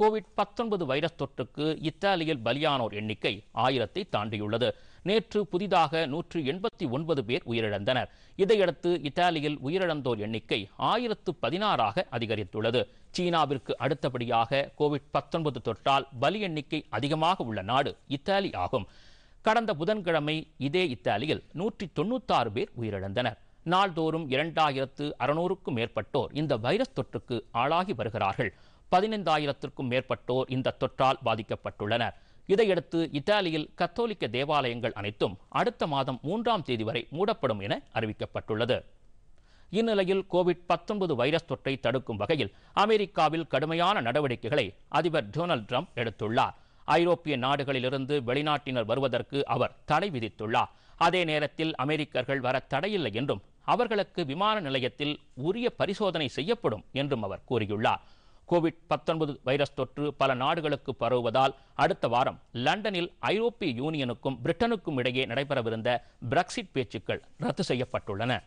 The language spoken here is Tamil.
கோவிட் பத்தொன்பது வைரஸ் தொற்றுக்கு இத்தாலியில் பலியானோர் எண்ணிக்கை ஆயிரத்தை தாண்டியுள்ளது நேற்று புதிதாக நூற்று எண்பத்தி ஒன்பது பேர் உயிரிழந்தனர் இதையடுத்து இத்தாலியில் உயிரிழந்தோர் எண்ணிக்கை ஆயிரத்து பதினாறாக அதிகரித்துள்ளது சீனாவிற்கு அடுத்தபடியாக கோவிட் பத்தொன்பது தொற்றால் பலி எண்ணிக்கை அதிகமாக உள்ள நாடு இத்தாலி ஆகும் கடந்த புதன்கிழமை இதே இத்தாலியில் நூற்றி தொண்ணூத்தாறு பேர் உயிரிழந்தனர் நாள்தோறும் இரண்டாயிரத்து அறுநூறுக்கும் மேற்பட்டோர் இந்த வைரஸ் தொற்றுக்கு ஆளாகி வருகிறார்கள் பதினைந்தாயிரத்திற்கும் மேற்பட்டோர் இந்த தொற்றால் பாதிக்கப்பட்டுள்ளனர் இதையடுத்து இத்தாலியில் கத்தோலிக்க தேவாலயங்கள் அனைத்தும் அடுத்த மாதம் மூன்றாம் தேதி வரை மூடப்படும் என அறிவிக்கப்பட்டுள்ளது இந்நிலையில் கோவிட் வைரஸ் தொற்றை தடுக்கும் வகையில் அமெரிக்காவில் கடுமையான நடவடிக்கைகளை அதிபர் டொனால்டு ட்ரம்ப் எடுத்துள்ளார் ஐரோப்பிய நாடுகளிலிருந்து வெளிநாட்டினர் வருவதற்கு அவர் தடை விதித்துள்ளார் அதே நேரத்தில் அமெரிக்கர்கள் வர தடையில்லை என்றும் அவர்களுக்கு விமான நிலையத்தில் உரிய பரிசோதனை செய்யப்படும் என்றும் அவர் கூறியுள்ளார் கோவிட் பத்தொன்பது வைரஸ் தொற்று பல நாடுகளுக்கு பரவுவதால் அடுத்த வாரம் லண்டனில் ஐரோப்பிய யூனியனுக்கும் பிரிட்டனுக்கும் இடையே நடைபெறவிருந்த பிரெக்சிட் பேச்சுக்கள் ரத்து செய்யப்பட்டுள்ளன